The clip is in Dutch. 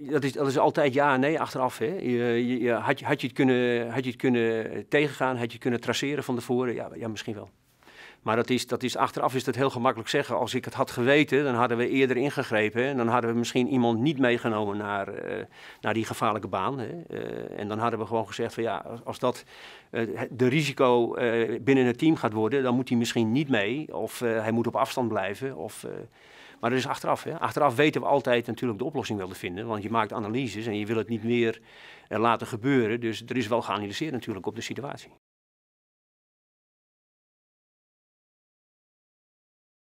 Dat is, dat is altijd ja en nee achteraf. Hè? Je, had, je het kunnen, had je het kunnen tegengaan, had je het kunnen traceren van tevoren? Ja, ja misschien wel. Maar dat is, dat is, achteraf is dat heel gemakkelijk zeggen. Als ik het had geweten, dan hadden we eerder ingegrepen. En dan hadden we misschien iemand niet meegenomen naar, eh, naar die gevaarlijke baan. Hè? Eh, en dan hadden we gewoon gezegd van ja, als dat uh, de risico binnen het team gaat worden, dan moet hij misschien niet mee. Of hij moet op afstand blijven. Of, maar dat is achteraf. Hè? Achteraf weten we altijd natuurlijk de oplossing wel te vinden. Want je maakt analyses en je wil het niet meer laten gebeuren. Dus er is wel geanalyseerd natuurlijk op de situatie.